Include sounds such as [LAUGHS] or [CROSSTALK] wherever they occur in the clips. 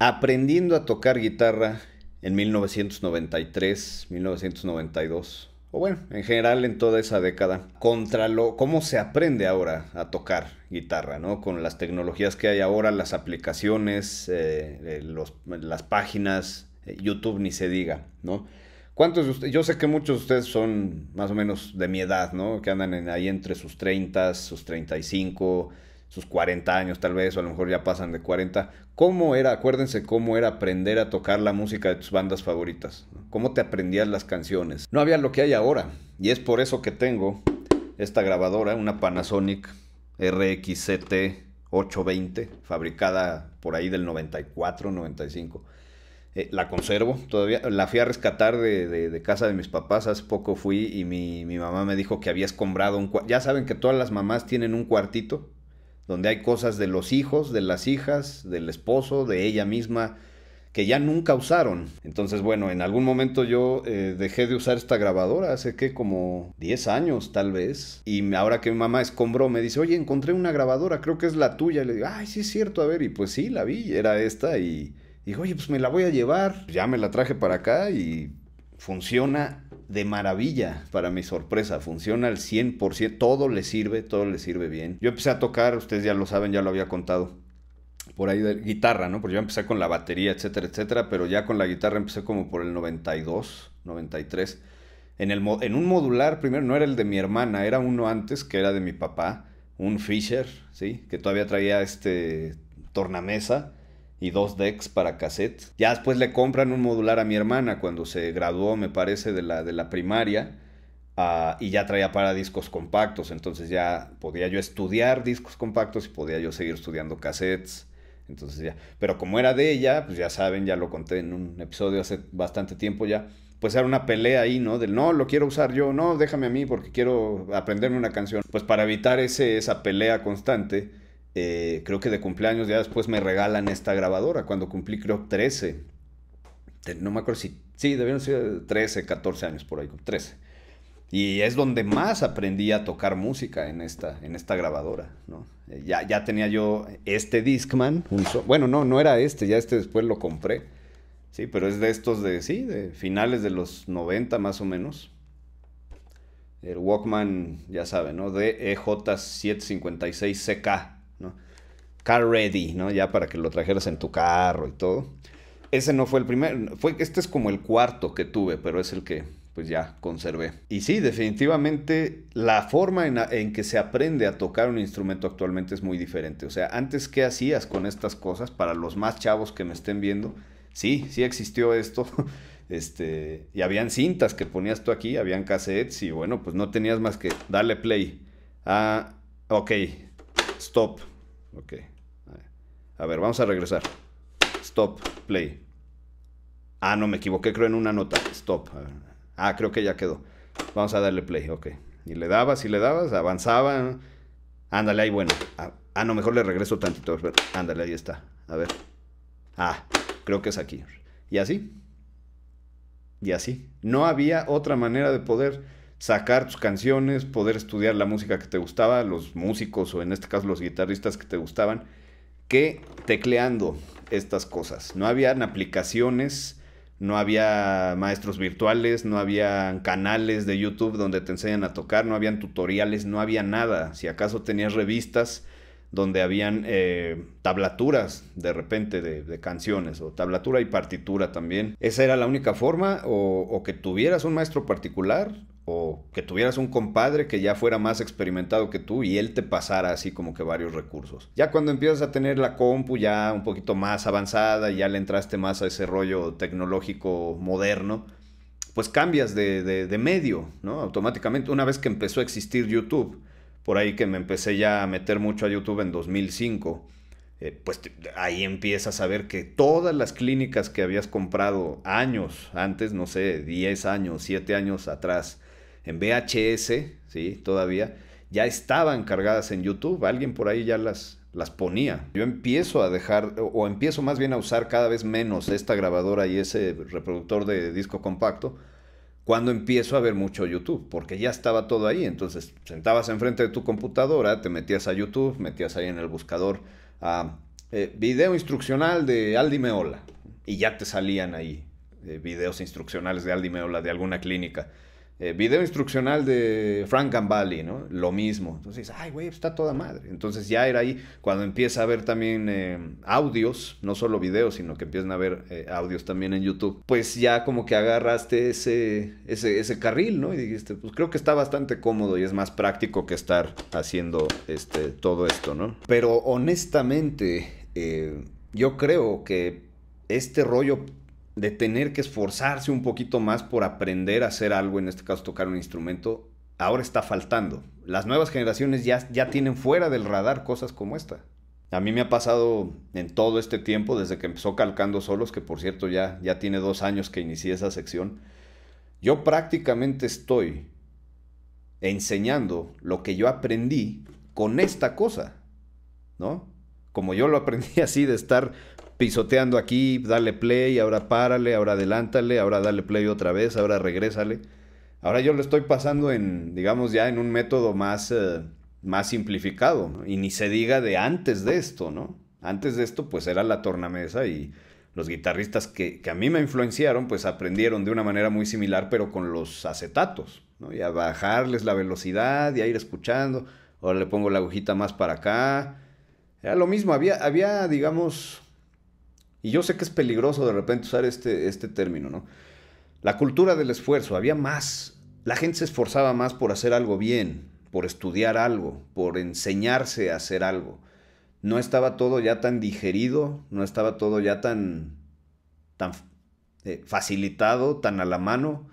aprendiendo a tocar guitarra en 1993, 1992, o bueno, en general en toda esa década, contra lo cómo se aprende ahora a tocar guitarra, ¿no? Con las tecnologías que hay ahora, las aplicaciones, eh, eh, las páginas, eh, YouTube ni se diga, ¿no? ¿Cuántos Yo sé que muchos de ustedes son más o menos de mi edad, ¿no? Que andan en, ahí entre sus 30, sus 35, sus 40 años tal vez, o a lo mejor ya pasan de 40. ¿Cómo era, acuérdense cómo era aprender a tocar la música de tus bandas favoritas? ¿Cómo te aprendías las canciones? No había lo que hay ahora. Y es por eso que tengo esta grabadora, una Panasonic RXCT 820, fabricada por ahí del 94, 95. Eh, la conservo todavía, la fui a rescatar de, casa de mis papás, hace poco fui y mi, mamá me dijo que habías comprado un Ya saben que todas las mamás tienen un cuartito donde hay cosas de los hijos, de las hijas, del esposo, de ella misma, que ya nunca usaron. Entonces, bueno, en algún momento yo eh, dejé de usar esta grabadora, hace que como 10 años tal vez, y ahora que mi mamá escombró me dice, oye, encontré una grabadora, creo que es la tuya, le digo, ay, sí es cierto, a ver, y pues sí, la vi, era esta, y digo, oye, pues me la voy a llevar, ya me la traje para acá y funciona de maravilla para mi sorpresa. Funciona al 100%, todo le sirve, todo le sirve bien. Yo empecé a tocar, ustedes ya lo saben, ya lo había contado. Por ahí de guitarra, ¿no? Porque yo empecé con la batería, etcétera, etcétera, pero ya con la guitarra empecé como por el 92, 93. En, el, en un modular, primero no era el de mi hermana, era uno antes que era de mi papá, un Fisher, ¿sí? Que todavía traía este tornamesa y dos decks para cassettes. Ya después le compran un modular a mi hermana cuando se graduó, me parece, de la, de la primaria. Ah, y ya traía para discos compactos, entonces ya podía yo estudiar discos compactos y podía yo seguir estudiando cassettes. Entonces ya, pero como era de ella, pues ya saben, ya lo conté en un episodio hace bastante tiempo ya, pues era una pelea ahí, ¿no? Del no, lo quiero usar yo, no, déjame a mí porque quiero aprenderme una canción. Pues para evitar ese, esa pelea constante, eh, creo que de cumpleaños, ya después me regalan esta grabadora, cuando cumplí creo 13, no me acuerdo si, sí, debieron ser 13, 14 años por ahí, 13. Y es donde más aprendí a tocar música en esta, en esta grabadora, eh, Ya, ya tenía yo este Discman, bueno, no, no era este, ya este después lo compré, sí, pero es de estos de, sí, de finales de los 90 más o menos. El Walkman, ya saben, ¿no? DEJ756CK car ready, ¿no? Ya para que lo trajeras en tu carro y todo. Ese no fue el primer, fue, que este es como el cuarto que tuve, pero es el que pues ya conservé. Y sí, definitivamente la forma en, en que se aprende a tocar un instrumento actualmente es muy diferente. O sea, antes qué hacías con estas cosas para los más chavos que me estén viendo. Sí, sí existió esto. [LAUGHS] Este, y habían cintas que ponías tú aquí, habían cassettes y bueno, pues no tenías más que darle play. Ah, ok, stop. Ok, a ver, vamos a regresar. Stop, play. Ah, no, me equivoqué, creo en una nota. Stop. Ah, creo que ya quedó. Vamos a darle play, ok. Y le dabas y le dabas, avanzaba. Ándale, ahí bueno. Ah, ah no, mejor le regreso tantito. Ándale, ahí está. A ver. Ah, creo que es aquí. Y así. Y así. No había otra manera de poder sacar tus canciones, poder estudiar la música que te gustaba, los músicos o en este caso los guitarristas que te gustaban que tecleando estas cosas. No habían aplicaciones, no había maestros virtuales, no había canales de YouTube donde te enseñan a tocar, no habían tutoriales, no había nada. Si acaso tenías revistas donde habían eh, tablaturas de repente de, canciones o tablatura y partitura también. Esa era la única forma o que tuvieras un maestro particular o que tuvieras un compadre que ya fuera más experimentado que tú y él te pasara así como que varios recursos. Ya cuando empiezas a tener la compu ya un poquito más avanzada, ya le entraste más a ese rollo tecnológico moderno, pues cambias de, de, medio, ¿no? Automáticamente, una vez que empezó a existir YouTube, por ahí que me empecé ya a meter mucho a YouTube en 2005, eh, pues ahí empiezas a ver que todas las clínicas que habías comprado años antes, no sé, 10 años, 7 años atrás, en VHS, ¿sí? Todavía, ya estaban cargadas en YouTube, alguien por ahí ya las, las ponía. Yo empiezo a dejar, o empiezo más bien a usar cada vez menos esta grabadora y ese reproductor de disco compacto, cuando empiezo a ver mucho YouTube, porque ya estaba todo ahí. Entonces, sentabas enfrente de tu computadora, te metías a YouTube, metías ahí en el buscador a ah, eh, video instruccional de Aldi Meola, y ya te salían ahí eh, videos instruccionales de Aldi Meola de alguna clínica. Eh, video instruccional de Frank Gambale, ¿no? Lo mismo. Entonces, ay, güey, pues está toda madre. Entonces ya era ahí cuando empieza a ver también eh, audios, no solo videos, sino que empiezan a ver eh, audios también en YouTube. Pues ya como que agarraste ese, ese, carril, ¿no? Y dijiste, pues creo que está bastante cómodo y es más práctico que estar haciendo este, todo esto, ¿no? Pero honestamente, yo creo que este rollo de tener que esforzarse un poquito más por aprender a hacer algo, en este caso tocar un instrumento, ahora está faltando. Las nuevas generaciones ya, ya tienen fuera del radar cosas como esta. A mí me ha pasado en todo este tiempo, desde que empezó Calcando Solos, que por cierto ya, ya tiene dos años que inicié esa sección, yo prácticamente estoy enseñando lo que yo aprendí con esta cosa, ¿no? Como yo lo aprendí [LAUGHS] así de estar pisoteando aquí, dale play, ahora párale, ahora adelántale, ahora dale play otra vez, ahora regrésale. Ahora yo lo estoy pasando en, digamos, ya en un método más, eh, más simplificado. Y ni se diga de antes de esto, ¿no? Antes de esto, pues era la tornamesa y los guitarristas que, a mí me influenciaron, pues aprendieron de una manera muy similar, pero con los acetatos, ¿no? Y a bajarles la velocidad y a ir escuchando. Ahora le pongo la agujita más para acá. Era lo mismo, había, había digamos, y yo sé que es peligroso de repente usar este, este término, ¿no? La cultura del esfuerzo, había más. La gente se esforzaba más por hacer algo bien, por estudiar algo, por enseñarse a hacer algo. No estaba todo ya tan digerido, no estaba todo ya tan, tan eh, facilitado, tan a la mano.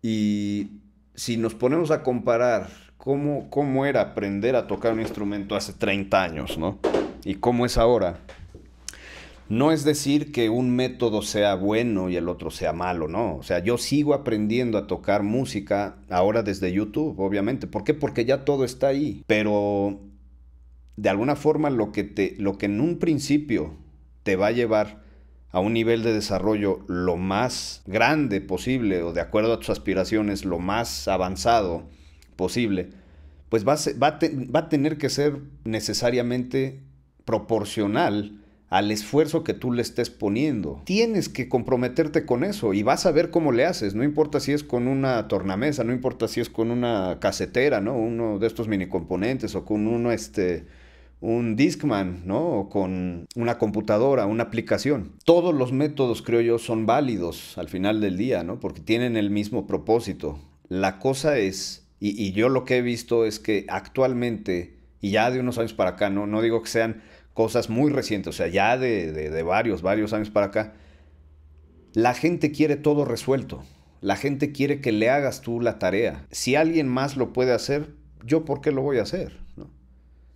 Y si nos ponemos a comparar cómo, cómo era aprender a tocar un instrumento hace 30 años, ¿no? Y cómo es ahora, no es decir que un método sea bueno y el otro sea malo, no. O sea, yo sigo aprendiendo a tocar música ahora desde YouTube, obviamente. ¿Por qué? Porque ya todo está ahí. Pero de alguna forma lo que, te, lo que en un principio te va a llevar a un nivel de desarrollo lo más grande posible o de acuerdo a tus aspiraciones lo más avanzado posible, pues va va va a tener que ser necesariamente proporcional al esfuerzo que tú le estés poniendo. Tienes que comprometerte con eso y vas a ver cómo le haces. No importa si es con una tornamesa, no importa si es con una casetera, ¿no? Uno de estos mini componentes o con uno, este, un Discman, ¿no? O con una computadora, una aplicación. Todos los métodos, creo yo, son válidos al final del día, ¿no? Porque tienen el mismo propósito. La cosa es, y, y yo lo que he visto es que actualmente, y ya de unos años para acá, ¿no? No digo que sean cosas muy recientes, o sea, ya de, varios, varios años para acá, la gente quiere todo resuelto. La gente quiere que le hagas tú la tarea. Si alguien más lo puede hacer, yo por qué lo voy a hacer.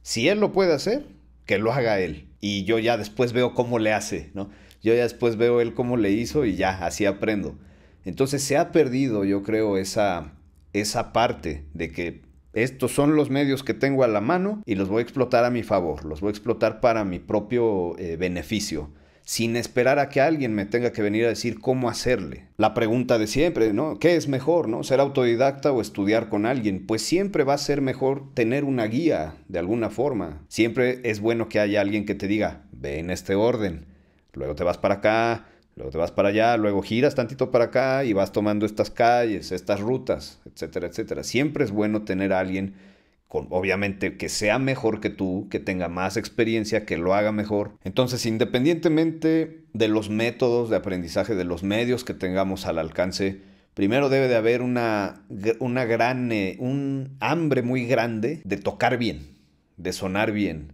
Si él lo puede hacer, que lo haga él. Y yo ya después veo cómo le hace. ¿no? Yo ya después veo él cómo le hizo y ya, así aprendo. Entonces se ha perdido, yo creo, esa, esa parte de que estos son los medios que tengo a la mano y los voy a explotar a mi favor, los voy a explotar para mi propio eh, beneficio sin esperar a que alguien me tenga que venir a decir cómo hacerle. La pregunta de siempre, ¿no? ¿Qué es mejor, no? ¿Ser autodidacta o estudiar con alguien? Pues siempre va a ser mejor tener una guía de alguna forma. Siempre es bueno que haya alguien que te diga, ve en este orden, luego te vas para acá, Luego te vas para allá, luego giras tantito para acá y vas tomando estas calles, estas rutas, etcétera, etcétera. Siempre es bueno tener a alguien, con, obviamente, que sea mejor que tú, que tenga más experiencia, que lo haga mejor. Entonces, independientemente de los métodos de aprendizaje, de los medios que tengamos al alcance, primero debe de haber una, gran, eh, un hambre muy grande de tocar bien, de sonar bien,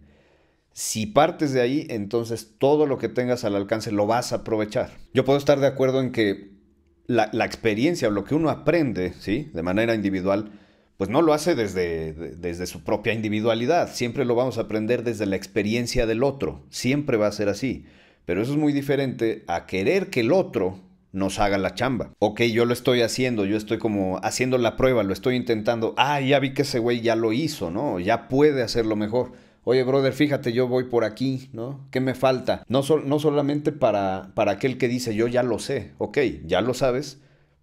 si partes de ahí, entonces todo lo que tengas al alcance lo vas a aprovechar. Yo puedo estar de acuerdo en que la, experiencia, lo que uno aprende, ¿sí? De manera individual, pues no lo hace desde, desde su propia individualidad. Siempre lo vamos a aprender desde la experiencia del otro. Siempre va a ser así. Pero eso es muy diferente a querer que el otro nos haga la chamba. Ok, yo lo estoy haciendo, yo estoy como haciendo la prueba, lo estoy intentando. Ah, ya vi que ese güey ya lo hizo, ¿no? Ya puede hacerlo mejor oye, brother, fíjate, yo voy por aquí, ¿no? ¿Qué me falta? No, no solamente para, para aquel que dice, yo ya lo sé, ok, ya lo sabes,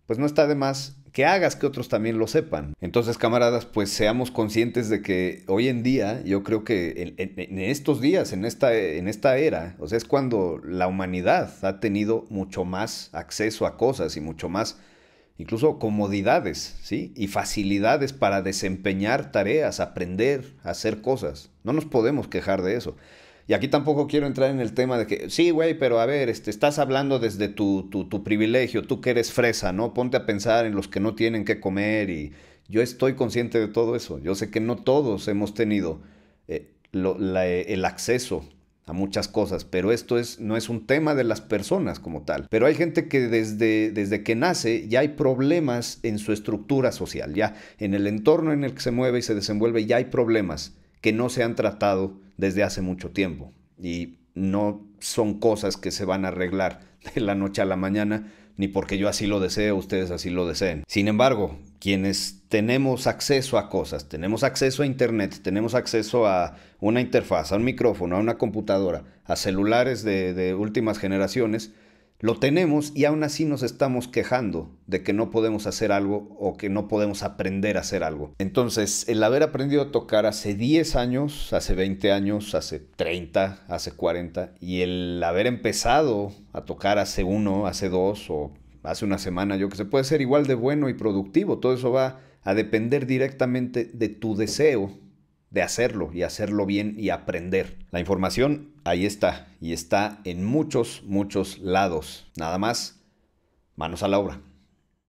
pues no está de más que hagas que otros también lo sepan. Entonces, camaradas, pues seamos conscientes de que hoy en día, yo creo que en, en, estos días, en esta, en esta era, o sea, es cuando la humanidad ha tenido mucho más acceso a cosas y mucho más incluso comodidades, ¿sí? Y facilidades para desempeñar tareas, aprender, hacer cosas. No nos podemos quejar de eso. Y aquí tampoco quiero entrar en el tema de que, sí, güey, pero a ver, este, estás hablando desde tu, privilegio, tú que eres fresa, ¿no? Ponte a pensar en los que no tienen que comer y yo estoy consciente de todo eso. Yo sé que no todos hemos tenido eh, el acceso muchas cosas, pero esto es, no es un tema de las personas como tal. Pero hay gente que desde, desde que nace ya hay problemas en su estructura social, ya en el entorno en el que se mueve y se desenvuelve ya hay problemas que no se han tratado desde hace mucho tiempo y no son cosas que se van a arreglar de la noche a la mañana, ni porque yo así lo deseo, ustedes así lo deseen. Sin embargo, quienes tenemos acceso a cosas, tenemos acceso a Internet, tenemos acceso a una interfaz, a un micrófono, a una computadora, a celulares de, últimas generaciones, lo tenemos y aún así nos estamos quejando de que no podemos hacer algo o que no podemos aprender a hacer algo. Entonces, el haber aprendido a tocar hace 10 años, hace 20 años, hace 30, hace 40, y el haber empezado a tocar hace uno, hace dos o hace una semana, yo que se puede ser igual de bueno y productivo. Todo eso va a depender directamente de tu deseo de hacerlo y hacerlo bien y aprender. La información ahí está y está en muchos, muchos lados. Nada más, manos a la obra.